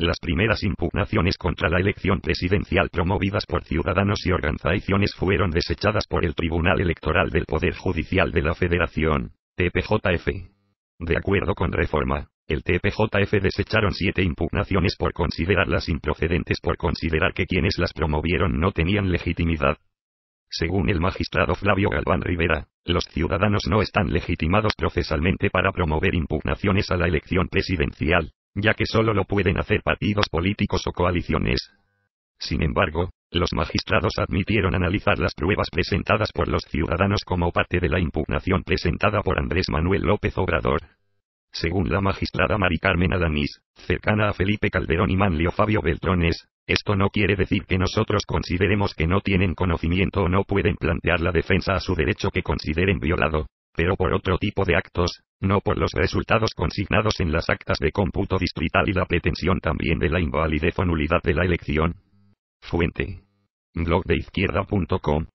Las primeras impugnaciones contra la elección presidencial promovidas por ciudadanos y organizaciones fueron desechadas por el Tribunal Electoral del Poder Judicial de la Federación, TPJF. De acuerdo con reforma, el TPJF desecharon siete impugnaciones por considerarlas improcedentes por considerar que quienes las promovieron no tenían legitimidad. Según el magistrado Flavio Galván Rivera, los ciudadanos no están legitimados procesalmente para promover impugnaciones a la elección presidencial, ya que solo lo pueden hacer partidos políticos o coaliciones. Sin embargo, los magistrados admitieron analizar las pruebas presentadas por los ciudadanos como parte de la impugnación presentada por Andrés Manuel López Obrador. Según la magistrada Mari Carmen Adanís, cercana a Felipe Calderón y Manlio Fabio Beltrones, esto no quiere decir que nosotros consideremos que no tienen conocimiento o no pueden plantear la defensa a su derecho que consideren violado, pero por otro tipo de actos, no por los resultados consignados en las actas de cómputo distrital y la pretensión también de la invalidez o nulidad de la elección. Fuente. Blog de izquierda.com.